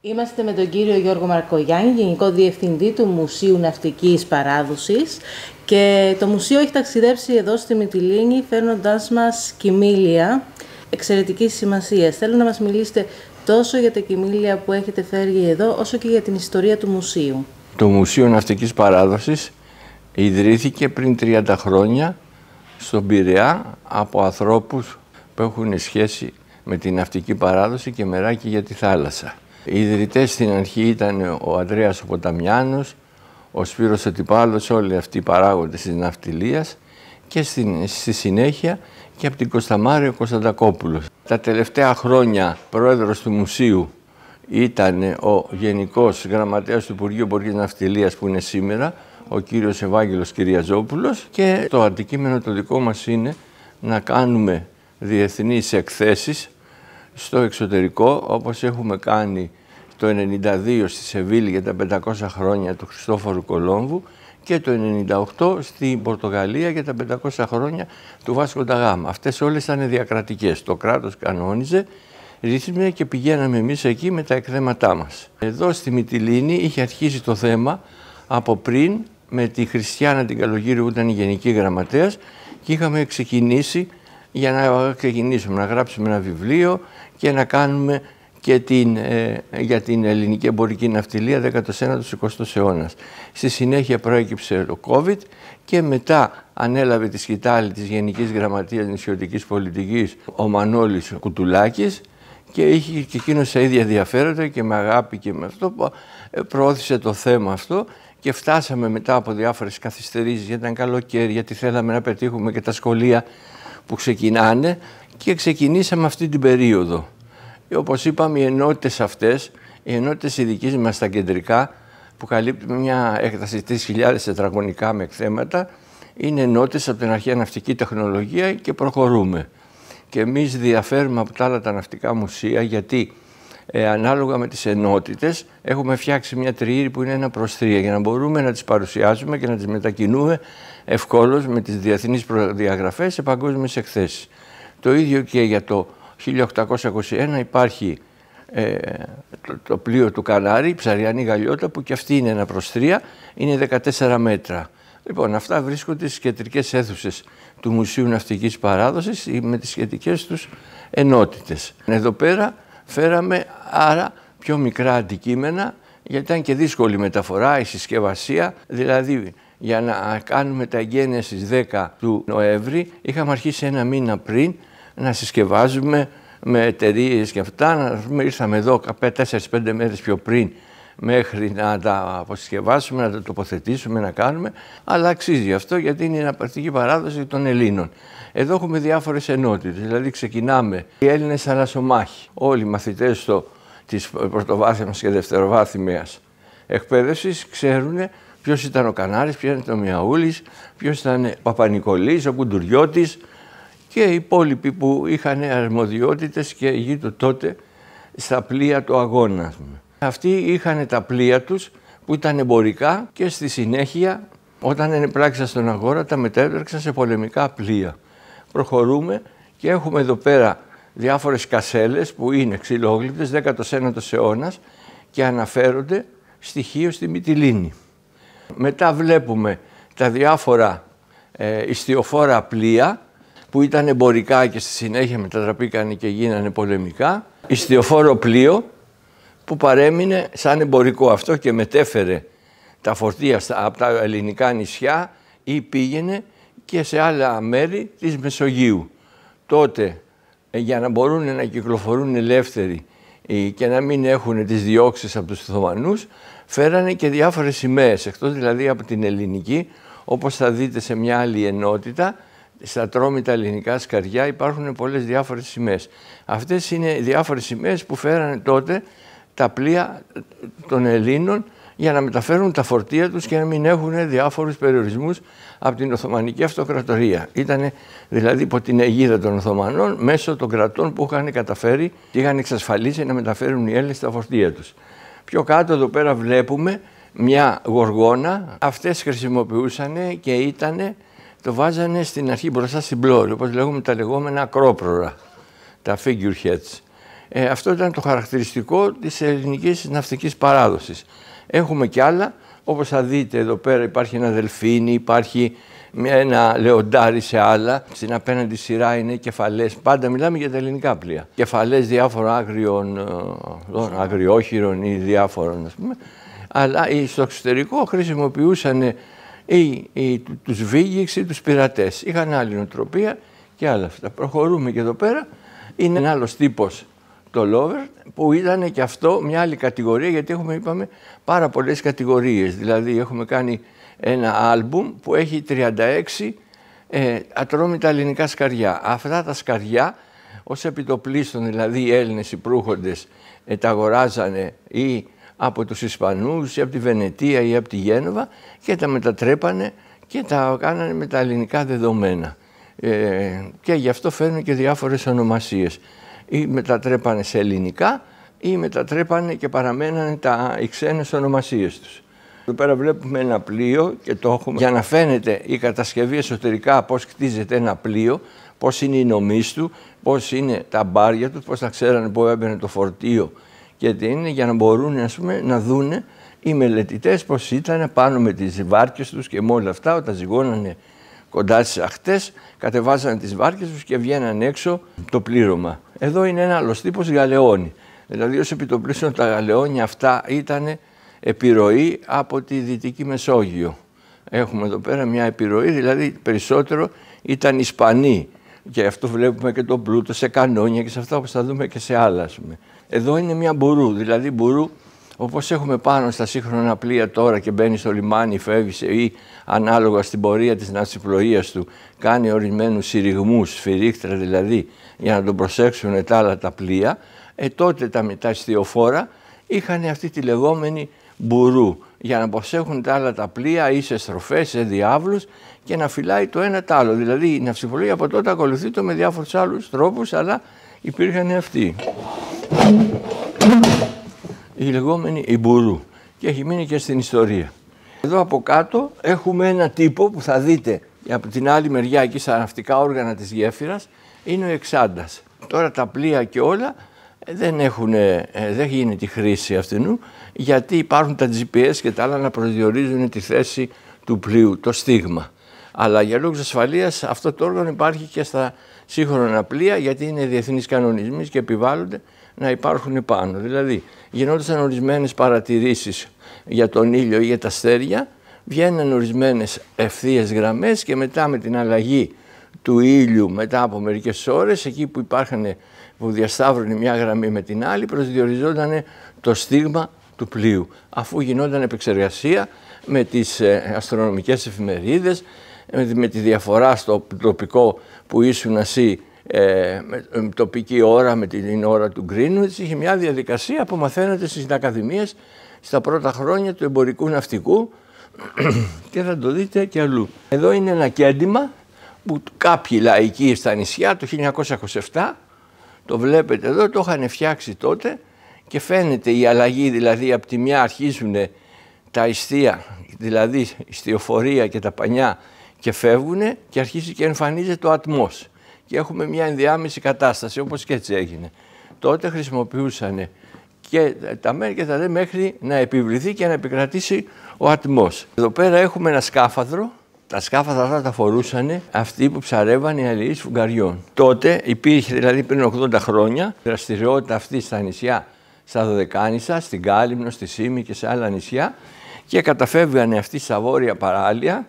Είμαστε με τον κύριο Γιώργο Μαρκογιάννη, Γενικό Διευθυντή του Μουσείου Ναυτικής Παράδοσης και το μουσείο έχει ταξιδέψει εδώ στη Μυτιλίνη φέρνοντάς μας κοιμήλια εξαιρετικής σημασίας. Θέλω να μας μιλήσετε τόσο για τα κοιμήλια που έχετε φέρει εδώ όσο και για την ιστορία του μουσείου. Το Μουσείο Ναυτικής Παράδοσης ιδρύθηκε πριν 30 χρόνια στον Πειραιά από ανθρώπους που έχουν σχέση με την ναυτική παράδοση και μεράκι για τη θάλασσα. Οι ιδρυτές στην αρχή ήταν ο Ανδρέας ο ο Σπύρος ο όλοι αυτοί οι παράγοντες της ναυτιλίας και στην, στη συνέχεια και από την Κωνσταμάρη Κωνσταντακόπουλος. Τα τελευταία χρόνια πρόεδρος του Μουσείου ήταν ο Γενικός Γραμματέας του Υπουργείου Εμπορικής Ναυτιλίας που είναι σήμερα, ο κύριος Ευάγγελος Κυριαζόπουλος και το αντικείμενο το δικό μας είναι να κάνουμε διεθνείς εκθέσεις στο εξωτερικό όπως έχουμε κάνει το 92 στη Σεβίλη για τα 500 χρόνια του Χριστόφορου Κολόμβου και το 98 στην Πορτογαλία για τα 500 χρόνια του Βάσκο Νταγάμα. Αυτές όλες ήταν διακρατικές. Το κράτος κανόνιζε, ρύθμιζε και πηγαίναμε εμείς εκεί με τα εκθέματά μας. Εδώ στη Μυτιλίνη είχε αρχίσει το θέμα από πριν με τη Χριστιάνα την Καλογύρη που ήταν η Γενική Γραμματέας και είχαμε ξεκινήσει για να ξεκινήσουμε να γράψουμε ένα βιβλίο και να κάνουμε και την, ε, για την ελληνική εμπορική ναυτιλία 19ου-20ου αιώνας. Στη συνέχεια προέκυψε το COVID και μετά ανέλαβε τη σκητάλη της Γενικής Γραμματείας Νησιωτικής Πολιτικής ο Μανώλης Κουτουλάκης και είχε και εκείνο σε ίδια ενδιαφέροντα και με αγάπη και με αυτό που ε, προώθησε το θέμα αυτό και φτάσαμε μετά από διάφορες καθυστερήσεις γιατί ήταν καλοκαίρι, γιατί θέλαμε να πετύχουμε και τα σχολεία που ξεκινάνε και ξεκινήσαμε αυτή την περίοδο. Όπως είπαμε, οι ενότητες αυτές, οι ενότητες οι δικές μας στα κεντρικά, που καλύπτουν μια έκταση 3.000 τετραγωνικά με εκθέματα, είναι ενότητες από την αρχαία ναυτική τεχνολογία και προχωρούμε. Και εμείς διαφέρουμε από τα άλλα τα ναυτικά μουσεία, γιατί ε, ανάλογα με τις ενότητες έχουμε φτιάξει μια τριήρη που είναι ένα προς τρία για να μπορούμε να τις παρουσιάζουμε και να τις μετακινούμε ευκόλως με τις διεθνείς προδιαγραφές σε παγκόσμιες εκθέσεις. Το ίδιο και για το 1821 υπάρχει ε, το, πλοίο του Κανάρι, η ψαριανή γαλιότα που και αυτή είναι ένα προς τρία, είναι 14 μέτρα. Λοιπόν, αυτά βρίσκονται στις κεντρικές αίθουσες του Μουσείου Ναυτικής Παράδοσης με τις σχετικές τους ενότητες. Εδώ πέρα φέραμε άρα πιο μικρά αντικείμενα γιατί ήταν και δύσκολη μεταφορά, η συσκευασία, δηλαδή για να κάνουμε τα στις 10 του Νοέμβρη είχαμε αρχίσει ένα μήνα πριν να συσκευάζουμε με εταιρείες και αυτά. Να πούμε, ήρθαμε εδώ 4-5 μέρες πιο πριν μέχρι να τα αποσκευάσουμε, να τα τοποθετήσουμε, να κάνουμε. Αλλά αξίζει αυτό γιατί είναι η αναπαρτική παράδοση των Ελλήνων. Εδώ έχουμε διάφορες ενότητες. Δηλαδή, ξεκινάμε οι Έλληνες θαλασσομάχοι, όλοι οι μαθητές της πρωτοβάθμιας και δευτεροβάθμιας εκπαίδευσης ξέρουν ποιος ήταν ο Κανάρης, ποιος ήταν ο Μιαούλης, ποιος ήταν ο παπα ο Κουντουριώτης, και οι υπόλοιποι που είχαν αρμοδιότητες και γείτο τότε στα πλοία του αγώνα. Αυτοί είχαν τα πλοία τους που ήταν εμπορικά και στη συνέχεια όταν ενεπράξαν στον αγώνα τα μετέπραξαν σε πολεμικά πλοία. Προχωρούμε και έχουμε εδώ πέρα διάφορες κασέλες που είναι ξυλόγλυπτες 19ο αιώνας και αναφέρονται στοιχείο στη Μυτιλίνη. Μετά βλέπουμε τα διάφορα ε, ιστιοφόρα πλοία που ήταν εμπορικά και στη συνέχεια μετατραπήκαν και γίνανε πολεμικά. Ιστιοφόρο πλοίο που παρέμεινε σαν εμπορικό αυτό και μετέφερε τα φορτία από τα ελληνικά νησιά ή πήγαινε και σε άλλα μέρη της Μεσογείου. Τότε ε, για να μπορούν να κυκλοφορούν ελεύθεροι ε, και να μην έχουν τις διώξεις από τους Οθωμανούς, φέρανε και διάφορες σημαίες, εκτός δηλαδή από την ελληνική, όπως θα δείτε σε μια άλλη ενότητα, στα τρόμητα ελληνικά σκαριά υπάρχουν πολλές διάφορες σημαίες. Αυτές είναι οι διάφορες σημαίες που φέρανε τότε τα πλοία των Ελλήνων για να μεταφέρουν τα φορτία τους και να μην έχουν διάφορους περιορισμούς από την Οθωμανική Αυτοκρατορία. Ήταν δηλαδή υπό την αιγίδα των Οθωμανών μέσω των κρατών που είχαν καταφέρει και είχαν εξασφαλίσει να μεταφέρουν οι Έλληνες τα φορτία τους. Πιο κάτω εδώ πέρα βλέπουμε μια γοργόνα. Αυτές χρησιμοποιούσαν και ήταν το βάζανε στην αρχή μπροστά στην πλώρη, όπως λέγουμε τα λεγόμενα ακρόπρορα, τα figure heads. Ε, αυτό ήταν το χαρακτηριστικό της ελληνικής ναυτικής παράδοσης. Έχουμε κι άλλα, όπως θα δείτε εδώ πέρα υπάρχει ένα δελφίνι, υπάρχει ένα λεοντάρι σε άλλα. Στην απέναντι σειρά είναι κεφαλές, πάντα μιλάμε για τα ελληνικά πλοία. Κεφαλές διάφορων άγριων, ε, ε, αγριόχειρων ή διάφορων ας πούμε. Αλλά στο εξωτερικό χρησιμοποιούσαν ή, ή τους ή τους πειρατές. Είχαν άλλη νοοτροπία και άλλα αυτά. Προχωρούμε και εδώ πέρα. Είναι ένα άλλος τύπος το lover που ήταν και αυτό μια άλλη κατηγορία γιατί έχουμε είπαμε πάρα πολλές κατηγορίες. Δηλαδή έχουμε κάνει ένα άλμπουμ που έχει 36 ε, ατρόμητα ελληνικά σκαριά. Αυτά τα σκαριά ως επιτοπλίστων δηλαδή οι Έλληνες υπρούχοντες ε, τα αγοράζανε ή από τους Ισπανούς ή από τη Βενετία ή από τη Γένοβα και τα μετατρέπανε και τα κάνανε με τα ελληνικά δεδομένα. Ε, και γι' αυτό φέρνουν και διάφορες ονομασίες. Ή μετατρέπανε σε ελληνικά ή μετατρέπανε και παραμένανε τα, οι ξένες ονομασίες τους. Εδώ πέρα βλέπουμε ένα πλοίο και το έχουμε. Για να φαίνεται η κατασκευή εσωτερικά πώς κτίζεται ένα πλοίο, πώς είναι οι νομείς του, πώς είναι τα μπάρια τους, πώς θα ξέρανε πού έμπαινε το φορτίο γιατί είναι για να μπορούν ας πούμε, να δούνε οι μελετήτέ πώς ήταν πάνω με τις βάρκες τους και με όλα αυτά όταν ζυγώνανε κοντά στις αχτές, κατεβάζανε τις βάρκες τους και βγαίνανε έξω το πλήρωμα. Εδώ είναι ένα άλλος τύπος γαλεόνι. Δηλαδή ως επιτοπλίστων τα γαλεόνια αυτά ήταν επιρροή από τη Δυτική Μεσόγειο. Έχουμε εδώ πέρα μια επιρροή, δηλαδή περισσότερο ήταν Ισπανοί. Και αυτό βλέπουμε και τον πλούτο σε κανόνια και σε αυτά όπως θα δούμε και σε άλλα. Ας πούμε. Εδώ είναι μια μπουρού. Δηλαδή μπουρού όπως έχουμε πάνω στα σύγχρονα πλοία τώρα και μπαίνει στο λιμάνι, φεύγεις ή ανάλογα στην πορεία της ναυσιπλοείας του κάνει ορισμένους συρριγμούς, φυρίχτρα δηλαδή, για να τον προσέξουν τα άλλα τα πλοία, ε, τότε τα μετά στιοφόρα είχαν αυτή τη λεγόμενη μπουρού για να προσέχουν τα άλλα τα πλοία ή σε στροφέ σε διάβλους και να φυλάει το ένα το άλλο. Δηλαδή η ναυσιπλοεία από τότε ακολουθεί το με διάφορους άλλους τρόπους αλλά υπήρχαν αυτοί η λεγόμενη Ιμπουρού και έχει μείνει και στην ιστορία. Εδώ από κάτω έχουμε ένα τύπο που θα δείτε από την άλλη μεριά εκεί στα ναυτικά όργανα της γέφυρας είναι ο Εξάντας. Τώρα τα πλοία και όλα ε, δεν, έχουν, ε, δεν γίνεται η χρήση αυτού γιατί υπάρχουν τα GPS και τα άλλα να προσδιορίζουν τη θέση του πλοίου, το στίγμα. Αλλά για λόγους ασφαλείας αυτό το όργανο υπάρχει και στα σύγχρονα πλοία γιατί είναι διεθνείς κανονισμοί και επιβάλλονται να υπάρχουν πάνω. Δηλαδή γινόντουσαν ορισμένες παρατηρήσεις για τον ήλιο ή για τα αστέρια, βγαίναν ορισμένες ευθείες γραμμές και μετά με την αλλαγή του ήλιου μετά από μερικές ώρες, εκεί που υπάρχανε, που διασταύρωνε μια γραμμή με την άλλη, προσδιοριζόταν το στίγμα του πλοίου. Αφού γινόταν επεξεργασία με τις ε, αστρονομικές εφημερίδες, με τη διαφορά στο τοπικό που ήσουν ασύ ε, ε, με τοπική ώρα, με την ώρα του Greenwich, είχε μια διαδικασία που μαθαίνατε στις ακαδημίες στα πρώτα χρόνια του εμπορικού ναυτικού και θα το δείτε και αλλού. Εδώ είναι ένα κέντημα που κάποιοι λαϊκοί στα νησιά το 1927, το βλέπετε εδώ, το είχαν φτιάξει τότε και φαίνεται η αλλαγή, δηλαδή από τη μια αρχίζουν τα ιστεία, δηλαδή η και τα πανιά και φεύγουν και αρχίζει και εμφανίζεται το ατμός και έχουμε μια ενδιάμεση κατάσταση, όπως και έτσι έγινε. Τότε χρησιμοποιούσαν και τα μέρη και τα δε μέχρι να επιβληθεί και να επικρατήσει ο ατμός. Εδώ πέρα έχουμε ένα σκάφαδρο, τα σκάφαδρα αυτά τα φορούσαν αυτοί που ψαρεύαν οι αλληλείς φουγγαριών. Τότε υπήρχε δηλαδή πριν 80 χρόνια δραστηριότητα αυτή στα νησιά, στα Δωδεκάνησα, στην Κάλυμνο, στη Σίμη και σε άλλα νησιά και καταφεύγανε αυτοί στα βόρεια παράλια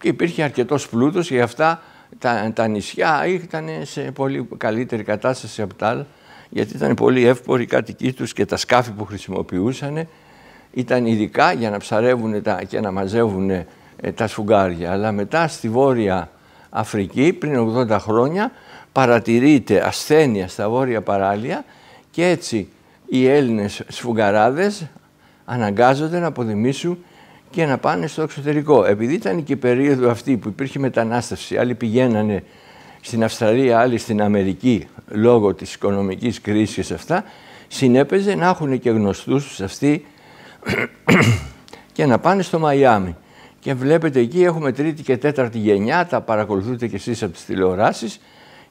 και υπήρχε αρκετός πλούτος και αυτά τα, τα νησιά ήταν σε πολύ καλύτερη κατάσταση από τα άλλα, γιατί ήταν πολύ εύποροι οι κάτοικοί τους και τα σκάφη που χρησιμοποιούσαν ήταν ειδικά για να ψαρεύουν τα, και να μαζεύουν ε, τα σφουγγάρια. Αλλά μετά στη Βόρεια Αφρική, πριν 80 χρόνια, παρατηρείται ασθένεια στα βόρεια παράλια και έτσι οι Έλληνες σφουγγαράδες αναγκάζονται να αποδημήσουν και να πάνε στο εξωτερικό. Επειδή ήταν και η περίοδο αυτή που υπήρχε μετανάστευση, άλλοι πηγαίνανε στην Αυστραλία, άλλοι στην Αμερική λόγω της οικονομικής κρίσης και αυτά, συνέπαιζε να έχουν και γνωστούς τους αυτοί και να πάνε στο Μαϊάμι. Και βλέπετε εκεί έχουμε τρίτη και τέταρτη γενιά, τα παρακολουθείτε κι εσείς από τις τηλεοράσεις,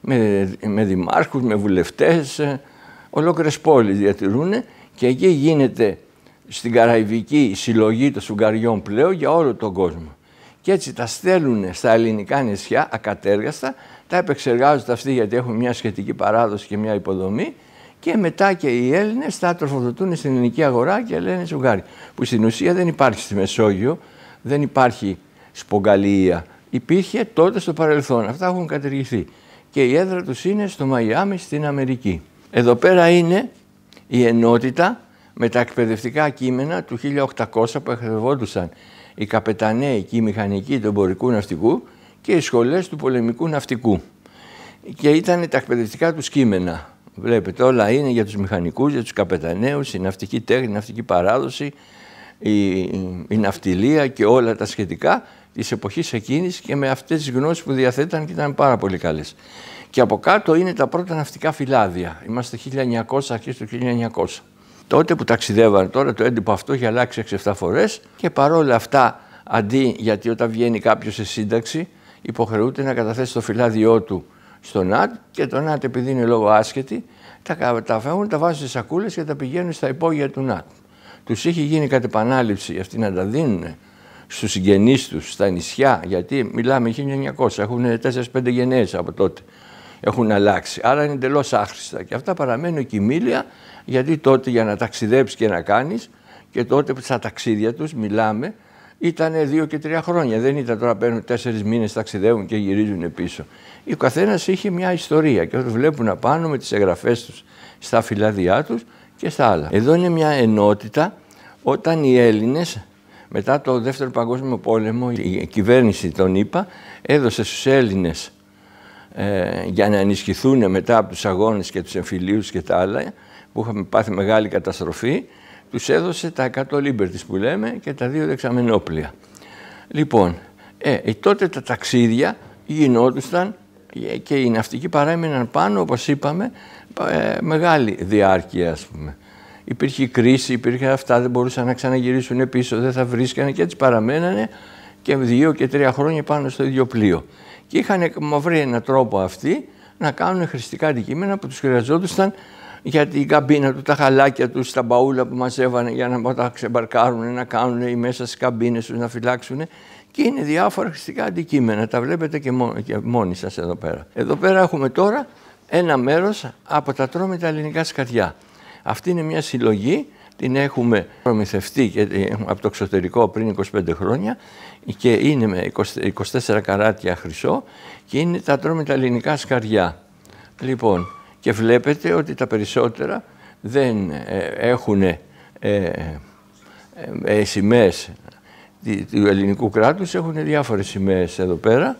με, με δημάρχους, με βουλευτές, ε, ολόκληρες πόλεις διατηρούν και εκεί γίνεται στην Καραϊβική συλλογή των Σουγγαριών πλέον για όλο τον κόσμο. Και έτσι τα στέλνουν στα ελληνικά νησιά ακατέργαστα, τα επεξεργάζονται αυτοί γιατί έχουν μια σχετική παράδοση και μια υποδομή και μετά και οι Έλληνες τα τροφοδοτούν στην ελληνική αγορά και λένε Σουγγάρι. Που στην ουσία δεν υπάρχει στη Μεσόγειο, δεν υπάρχει σπογγαλία. Υπήρχε τότε στο παρελθόν. Αυτά έχουν κατεργηθεί. Και η έδρα τους είναι στο Μαϊάμι στην Αμερική. Εδώ πέρα είναι η ενότητα με τα εκπαιδευτικά κείμενα του 1800 που εκπαιδευόντουσαν οι καπεταναίοι και οι μηχανικοί του εμπορικού ναυτικού και οι σχολές του πολεμικού ναυτικού. Και ήταν τα εκπαιδευτικά τους κείμενα. Βλέπετε, όλα είναι για τους μηχανικούς, για τους καπεταναίους, η ναυτική τέχνη, η ναυτική παράδοση, η, η ναυτιλία και όλα τα σχετικά της εποχής εκείνης και με αυτές τις γνώσεις που διαθέταν και ήταν πάρα πολύ καλές. Και από κάτω είναι τα πρώτα ναυτικά φυλάδια. Είμαστε 1900, αρχές του 1900 τότε που ταξιδεύανε τώρα, το έντυπο αυτό έχει αλλάξει 6-7 φορές και παρόλα αυτά, αντί γιατί όταν βγαίνει κάποιος σε σύνταξη, υποχρεούται να καταθέσει το φυλάδιό του στο ΝΑΤ και το ΝΑΤ επειδή είναι λόγω άσχετη, τα, τα φεύγουν, τα βάζουν σε σακούλες και τα πηγαίνουν στα υπόγεια του ΝΑΤ. Τους είχε γίνει κατ' επανάληψη αυτοί να τα δίνουν στους συγγενείς τους, στα νησιά, γιατί μιλάμε 1900, έχουν 4-5 γενναίες από τότε έχουν αλλάξει. Άρα είναι εντελώς άχρηστα. Και αυτά παραμένουν κοιμήλια γιατί τότε για να ταξιδέψει και να κάνεις, και τότε στα ταξίδια τους μιλάμε, ήταν δύο και τρία χρόνια. Δεν ήταν τώρα παίρνουν τέσσερις μήνες, ταξιδεύουν και γυρίζουν πίσω. Ο καθένας είχε μια ιστορία και όταν βλέπουν απάνω με τις εγγραφές τους στα φυλάδια τους και στα άλλα. Εδώ είναι μια ενότητα όταν οι Έλληνες μετά το Δεύτερο Παγκόσμιο Πόλεμο η κυβέρνηση των ΗΠΑ έδωσε στους Έλληνες ε, για να ενισχυθούν μετά από τους αγώνες και τους εμφυλίους και τα άλλα, που είχαμε πάθει μεγάλη καταστροφή, τους έδωσε τα 100 λίμπερτις που λέμε και τα δύο δεξαμενόπλια. Λοιπόν, ε, ε τότε τα ταξίδια γινόντουσαν ε, και οι ναυτικοί παρέμειναν πάνω, όπως είπαμε, ε, μεγάλη διάρκεια, ας πούμε. Υπήρχε κρίση, υπήρχε αυτά, δεν μπορούσαν να ξαναγυρίσουν πίσω, δεν θα βρίσκανε και έτσι παραμένανε και δύο και τρία χρόνια πάνω στο ίδιο πλοίο και είχαν βρει έναν τρόπο αυτοί να κάνουν χρηστικά αντικείμενα που τους χρειαζόντουσαν για την καμπίνα του, τα χαλάκια τους τα μπαούλα που μαζεύανε για να τα ξεμπαρκάρουν, να κάνουν ή μέσα στις καμπίνες τους να φυλάξουν. Και είναι διάφορα χρηστικά αντικείμενα, τα βλέπετε και, μόνοι σας εδώ πέρα. Εδώ πέρα έχουμε τώρα ένα μέρος από τα τα ελληνικά σκαριά. Αυτή είναι μια συλλογή την έχουμε προμηθευτεί ε, από το εξωτερικό πριν 25 χρόνια και είναι με 24 καράτια χρυσό και είναι τα τρώμε τα ελληνικά σκαριά. Λοιπόν, και βλέπετε ότι τα περισσότερα δεν ε, έχουν ε, ε, ε, σημαίες του ελληνικού κράτους, έχουν διάφορες σημαίες εδώ πέρα.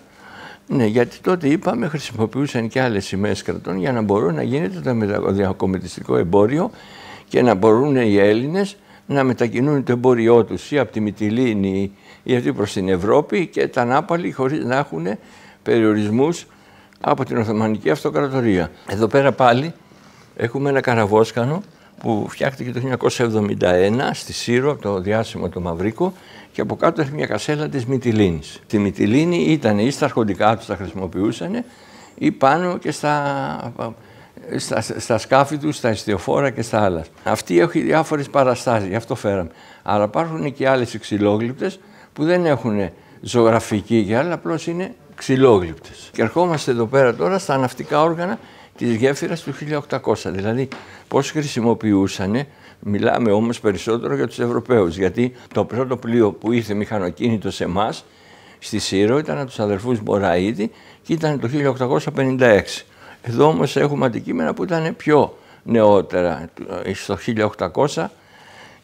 Ναι, γιατί τότε είπαμε χρησιμοποιούσαν και άλλες σημαίες κρατών για να μπορούν να γίνεται το διακομιτιστικό εμπόριο και να μπορούν οι Έλληνες να μετακινούν το εμποριό τους ή από τη Μυτιλίνη ή αυτή προς την Ευρώπη και τα Νάπαλη χωρίς να έχουν περιορισμούς από την Οθωμανική Αυτοκρατορία. Εδώ πέρα πάλι έχουμε ένα καραβόσκανο που φτιάχτηκε το 1971 στη Σύρο από το διάσημο το Μαυρίκο και από κάτω έχει μια κασέλα της Μυτιλίνης. Τη Μυτιλίνη ήταν ή στα αρχοντικά τους τα χρησιμοποιούσαν ή πάνω και στα στα, στα σκάφη τους, στα ιστιοφόρα και στα άλλα. Αυτή έχει διάφορες παραστάσεις, γι' αυτό φέραμε. Αλλά υπάρχουν και άλλες ξυλόγλυπτες που δεν έχουν ζωγραφική και άλλα, απλώς είναι ξυλόγλυπτες. Και ερχόμαστε εδώ πέρα τώρα στα ναυτικά όργανα της γέφυρας του 1800. Δηλαδή πώς χρησιμοποιούσαν, μιλάμε όμως περισσότερο για τους Ευρωπαίους. γιατί το πρώτο πλοίο που ήρθε μηχανοκίνητο σε εμάς στη Σύρο ήταν από τους αδερφούς Μποραίδη και ήταν το 1856. Εδώ όμως έχουμε αντικείμενα που ήταν πιο νεότερα, στο 1800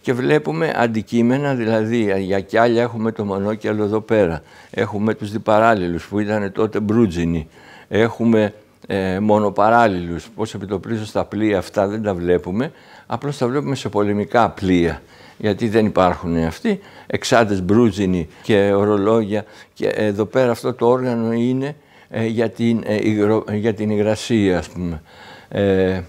και βλέπουμε αντικείμενα, δηλαδή για άλλα έχουμε το μονόκιαλο εδώ πέρα, έχουμε τους διπαράλληλους που ήταν τότε μπρούτζινοι, έχουμε ε, μονοπαράλληλους, πώς επιτοπλίζω στα πλοία αυτά δεν τα βλέπουμε, απλώς τα βλέπουμε σε πολεμικά πλοία γιατί δεν υπάρχουν αυτοί, εξάντες μπρούτζινοι και ορολόγια και εδώ πέρα αυτό το όργανο είναι ε, για, την, ε, για υγρασία, ας πούμε. Ε,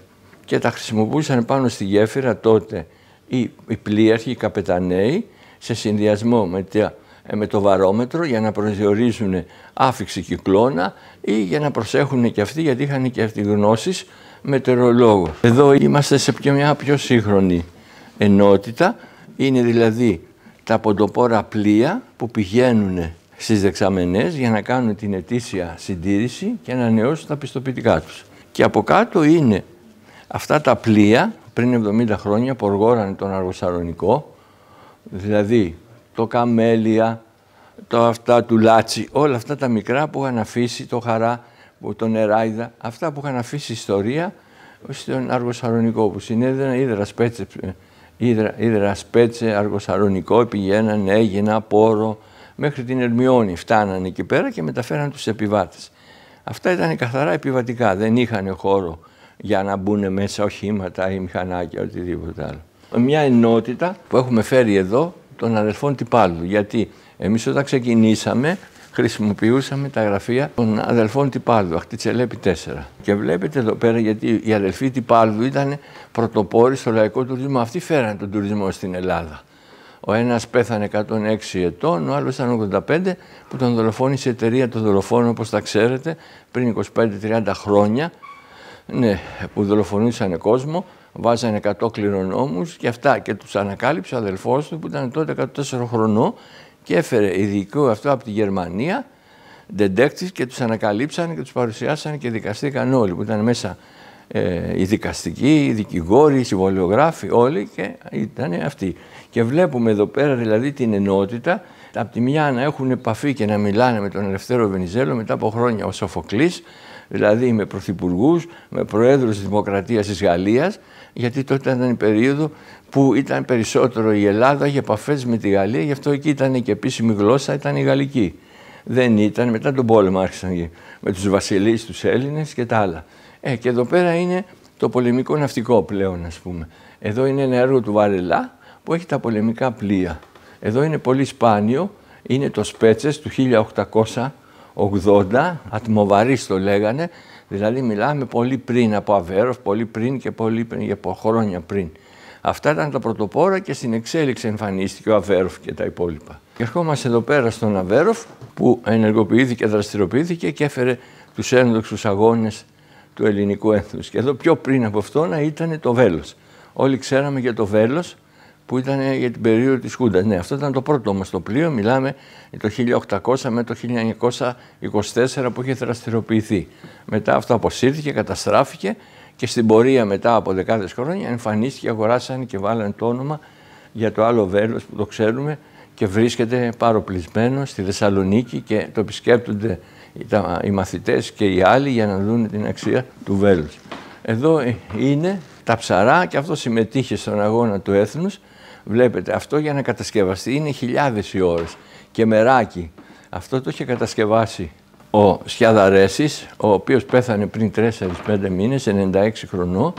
και τα χρησιμοποιούσαν πάνω στη γέφυρα τότε οι, οι πλοίαρχοι, οι καπεταναίοι, σε συνδυασμό με, το βαρόμετρο για να προσδιορίζουν άφηξη κυκλώνα ή για να προσέχουν και αυτοί γιατί είχαν και αυτοί γνώσεις μετεωρολόγων. Εδώ είμαστε σε πιο μια πιο σύγχρονη ενότητα. Είναι δηλαδή τα ποντοπόρα πλοία που πηγαίνουν στις δεξαμενές για να κάνουν την ετήσια συντήρηση και να νεώσουν τα πιστοποιητικά τους. Και από κάτω είναι αυτά τα πλοία πριν 70 χρόνια που οργόρανε τον Αργοσαρονικό, δηλαδή το Καμέλια, το αυτά του Λάτσι, όλα αυτά τα μικρά που είχαν αφήσει, το Χαρά, το Νεράιδα, αυτά που είχαν αφήσει ιστορία στον Αργοσαρονικό, που συνέδεναν ίδρα ίδρα, ίδρα Αργοσαρονικό, πηγαίνανε, έγινα, πόρο, μέχρι την Ερμιόνη φτάνανε εκεί πέρα και μεταφέραν τους επιβάτες. Αυτά ήταν καθαρά επιβατικά, δεν είχαν χώρο για να μπουν μέσα οχήματα ή μηχανάκια, οτιδήποτε άλλο. Μια ενότητα που έχουμε φέρει εδώ των αδελφών Τυπάλου, γιατί εμείς όταν ξεκινήσαμε χρησιμοποιούσαμε τα γραφεία των αδελφών Τυπάλδου, Αχτιτσελέπη 4. Και βλέπετε εδώ πέρα, γιατί οι αδελφοί Τυπάλδου ήταν πρωτοπόροι στο λαϊκό τουρισμό. Αυτοί φέραν τον τουρισμό στην Ελλάδα. Ο ένας πέθανε 106 ετών, ο άλλος ήταν 85, που τον δολοφόνησε η εταιρεία των δολοφόνων, όπως τα ξέρετε, πριν 25-30 χρόνια. Ναι, που δολοφονούσαν κόσμο, βάζανε 100 κληρονόμους και αυτά. Και τους ανακάλυψε ο αδελφός του που ήταν τότε 104 χρονών και έφερε ειδικό αυτό από τη Γερμανία, δεντέκτης και τους ανακαλύψαν και τους παρουσιάσαν και δικαστήκαν όλοι που ήταν μέσα ε, οι δικαστικοί, οι δικηγόροι, οι συμβολιογράφοι, όλοι και ήταν αυτοί. Και βλέπουμε εδώ πέρα δηλαδή την ενότητα από τη μια να έχουν επαφή και να μιλάνε με τον Ελευθέρο Βενιζέλο μετά από χρόνια ο Σοφοκλής, δηλαδή με πρωθυπουργούς, με προέδρους της Δημοκρατίας της Γαλλίας, γιατί τότε ήταν η περίοδο που ήταν περισσότερο η Ελλάδα, είχε επαφές με τη Γαλλία, γι' αυτό εκεί ήταν και επίσημη γλώσσα, ήταν η γαλλική. Δεν ήταν, μετά τον πόλεμο άρχισαν με τους βασιλείς, τους Έλληνες και τα άλλα. Ε, και εδώ πέρα είναι το πολεμικό ναυτικό πλέον, ας πούμε. Εδώ είναι ένα έργο του Βαρελά που έχει τα πολεμικά πλοία. Εδώ είναι πολύ σπάνιο, είναι το Σπέτσες του 1880, ατμοβαρής το λέγανε, δηλαδή μιλάμε πολύ πριν από Αβέροφ, πολύ πριν και πολύ πριν, χρόνια πριν. Αυτά ήταν τα πρωτοπόρα και στην εξέλιξη εμφανίστηκε ο Αβέροφ και τα υπόλοιπα. Και ερχόμαστε εδώ πέρα στον Αβέροφ που ενεργοποιήθηκε, δραστηριοποιήθηκε και έφερε τους ένδοξους αγώνες του ελληνικού έθνους. Και εδώ πιο πριν από αυτό να ήταν το βέλος. Όλοι ξέραμε για το βέλος που ήταν για την περίοδο της Χούντας. Ναι, αυτό ήταν το πρώτο μας το πλοίο. Μιλάμε το 1800 με το 1924 που είχε δραστηριοποιηθεί. Μετά αυτό αποσύρθηκε, καταστράφηκε και στην πορεία μετά από δεκάδες χρόνια εμφανίστηκε, αγοράσαν και βάλανε το όνομα για το άλλο βέλος που το ξέρουμε και βρίσκεται παροπλισμένο στη Θεσσαλονίκη και το επισκέπτονται οι μαθητές και οι άλλοι για να δουν την αξία του βέλους. Εδώ είναι τα ψαρά και αυτό συμμετείχε στον αγώνα του έθνους. Βλέπετε, αυτό για να κατασκευαστεί είναι χιλιάδες οι ώρες. Και μεράκι, αυτό το είχε κατασκευάσει ο Σιαδαρέσης, ο οποίος πέθανε πριν 4-5 μήνες, 96 χρονών.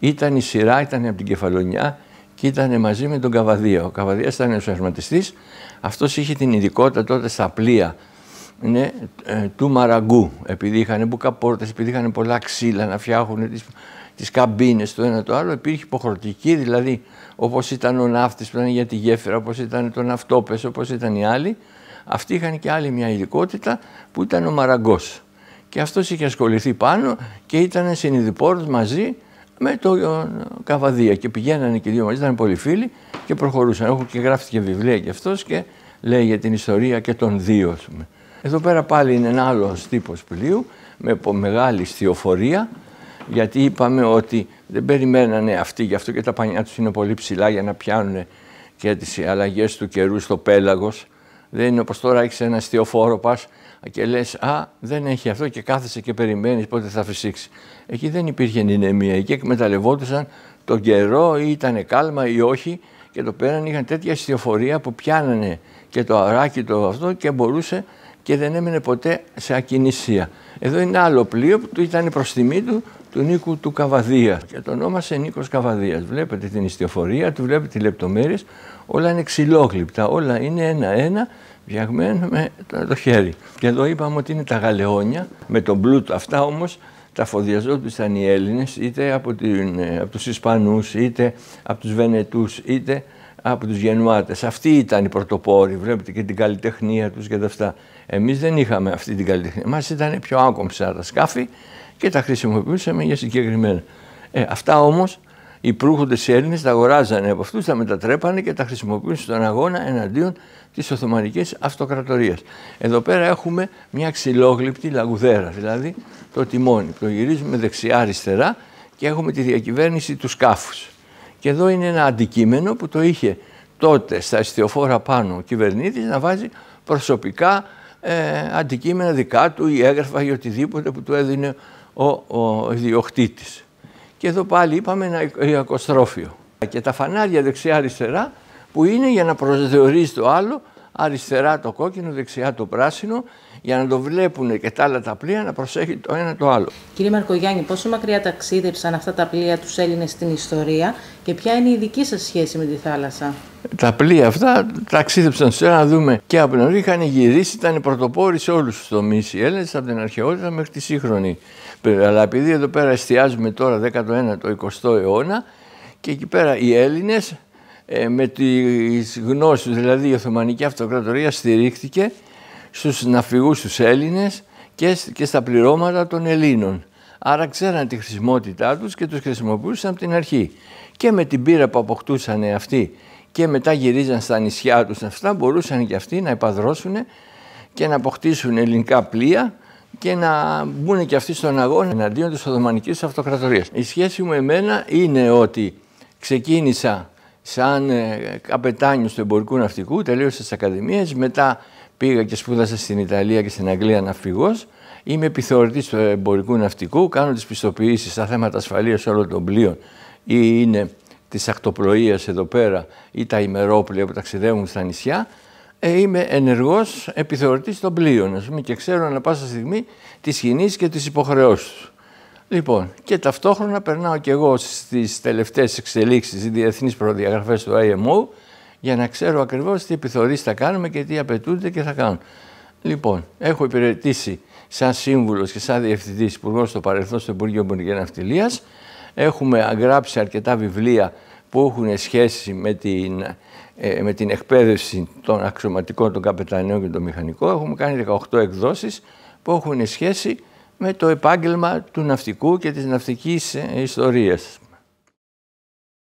Ήταν η σειρά, ήταν από την Κεφαλονιά και ήταν μαζί με τον Καβαδία. Ο Καβαδίας ήταν ενσωματιστής, αυτός είχε την ειδικότητα τότε στα πλοία ναι, του μαραγκού, επειδή είχαν μπουκαπόρτες, επειδή είχαν πολλά ξύλα να φτιάχνουν τις, τις καμπίνες το ένα το άλλο, υπήρχε υποχρεωτική, δηλαδή όπως ήταν ο ναύτης που ήταν για τη γέφυρα, όπως ήταν το ναυτόπες, όπως ήταν οι άλλοι, αυτοί είχαν και άλλη μια ειδικότητα που ήταν ο μαραγκός. Και αυτός είχε ασχοληθεί πάνω και ήταν συνειδηπόρος μαζί με τον ε, Καβαδία και πηγαίνανε και οι δύο μαζί, ήταν πολύ φίλοι και προχωρούσαν. Έχω και γράφει και βιβλία και αυτός και λέει για την ιστορία και των δύο, πούμε. Εδώ πέρα πάλι είναι ένα άλλο τύπος πλοίου με μεγάλη στιοφορία γιατί είπαμε ότι δεν περιμένανε αυτοί, γι' αυτό και τα πανιά τους είναι πολύ ψηλά για να πιάνουν και τις αλλαγές του καιρού στο πέλαγος. Δεν είναι όπως τώρα έχεις ένα στιοφόρο και λες «Α, δεν έχει αυτό» και κάθεσαι και περιμένεις πότε θα φυσήξεις. Εκεί δεν υπήρχε νηνεμία, εκεί εκμεταλλευόντουσαν τον καιρό ή ήταν κάλμα ή όχι και το πέραν είχαν τέτοια στιοφορία που πιάνανε και το αράκι το αυτό και μπορούσε και δεν έμεινε ποτέ σε ακινησία. Εδώ είναι άλλο πλοίο που ήταν προς τιμή του του Νίκου του Καβαδίας. Και το ονόμασε Νίκος Καβαδίας. Βλέπετε την ιστιοφορία του, βλέπετε τις λεπτομέρειες. Όλα είναι ξυλόγλυπτα, όλα είναι ένα-ένα βιαγμένο με το χέρι. Και εδώ είπαμε ότι είναι τα γαλεόνια με τον πλούτο. Αυτά όμως τα φοδιαζόντουσαν οι Έλληνες είτε από, ε, από τους Ισπανούς, είτε από τους Βενετούς, είτε από τους γεννουάτες. Αυτοί ήταν οι πρωτοπόροι, βλέπετε και την καλλιτεχνία τους και τα αυτά. Εμείς δεν είχαμε αυτή την καλλιτεχνία. Μας ήταν πιο άκομψα τα σκάφη και τα χρησιμοποιούσαμε για συγκεκριμένα. Ε, αυτά όμως οι προύχοντες Έλληνες τα αγοράζανε από αυτούς, τα μετατρέπανε και τα χρησιμοποιούσαν στον αγώνα εναντίον της Οθωμανικής Αυτοκρατορίας. Εδώ πέρα έχουμε μια ξυλόγλυπτη λαγουδέρα, δηλαδή το τιμόνι. Το γυρίζουμε δεξιά-αριστερά και έχουμε τη διακυβέρνηση του σκάφους. Και εδώ είναι ένα αντικείμενο που το είχε τότε στα εστιαφόρα πάνω ο κυβερνήτης να βάζει προσωπικά ε, αντικείμενα δικά του ή έγγραφα ή οτιδήποτε που του έδινε ο, ο Και εδώ πάλι είπαμε ένα ιακοστρόφιο. Και τα φανάρια δεξιά-αριστερά που είναι για να προσδιορίζει το άλλο, αριστερά το κόκκινο, δεξιά το πράσινο για να το βλέπουν και τα άλλα τα πλοία να προσέχει το ένα το άλλο. Κύριε Μαρκογιάννη, πόσο μακριά ταξίδεψαν αυτά τα πλοία τους Έλληνες στην ιστορία και ποια είναι η δική σας σχέση με τη θάλασσα. Τα πλοία αυτά ταξίδεψαν σε να δούμε και από την είχαν γυρίσει, ήταν πρωτοπόροι σε όλους τους τομείς. οι Έλληνες από την αρχαιότητα μέχρι τη σύγχρονη. Αλλά επειδή εδώ πέρα εστιάζουμε τώρα 19ο, 20ο αιώνα και εκεί πέρα οι Έλληνες, ε, με τις γνώσεις, δηλαδή η Οθωμανική Αυτοκρατορία στηρίχθηκε στους ναυπηγούς τους Έλληνες και, και στα πληρώματα των Ελλήνων. Άρα ξέραν τη χρησιμότητά τους και τους χρησιμοποιούσαν από την αρχή. Και με την πύρα που αποκτούσαν αυτοί και μετά γυρίζαν στα νησιά τους αυτά μπορούσαν και αυτοί να επαδρώσουν και να αποκτήσουν ελληνικά πλοία και να μπουν και αυτοί στον αγώνα εναντίον της Οδωμανικής Αυτοκρατορίας. Η σχέση μου εμένα είναι ότι ξεκίνησα σαν ε, καπετάνιος του εμπορικού ναυτικού, τελείωσα στις ακαδημίες, μετά πήγα και σπούδασα στην Ιταλία και στην Αγγλία ναυπηγό. Είμαι επιθεωρητής του εμπορικού ναυτικού, κάνω τις πιστοποιήσεις στα θέματα ασφαλείας όλων των πλοίων ή είναι της ακτοπλοεία εδώ πέρα ή τα ημερόπλαια που ταξιδεύουν στα νησιά. Ε, είμαι ενεργός επιθεωρητής των πλοίων πούμε, και ξέρω ανά πάσα στιγμή τις κινήσεις και τις υποχρεώσεις. τους. Λοιπόν, και ταυτόχρονα περνάω και εγώ στις τελευταίες εξελίξεις στι προδιαγραφέ προδιαγραφές του IMO, για να ξέρω ακριβώς τι επιθεωρήσεις θα κάνουμε και τι απαιτούνται και θα κάνουν. Λοιπόν, έχω υπηρετήσει σαν σύμβουλος και σαν διευθυντής υπουργός στο παρελθόν στο Υπουργείο Μπορικής Ναυτιλίας. Έχουμε γράψει αρκετά βιβλία που έχουν σχέση με την, ε, με την εκπαίδευση των αξιωματικών, των καπετανιών και των μηχανικών. Έχουμε κάνει 18 εκδόσεις που έχουν σχέση με το επάγγελμα του ναυτικού και της ναυτικής ε, ιστορίας.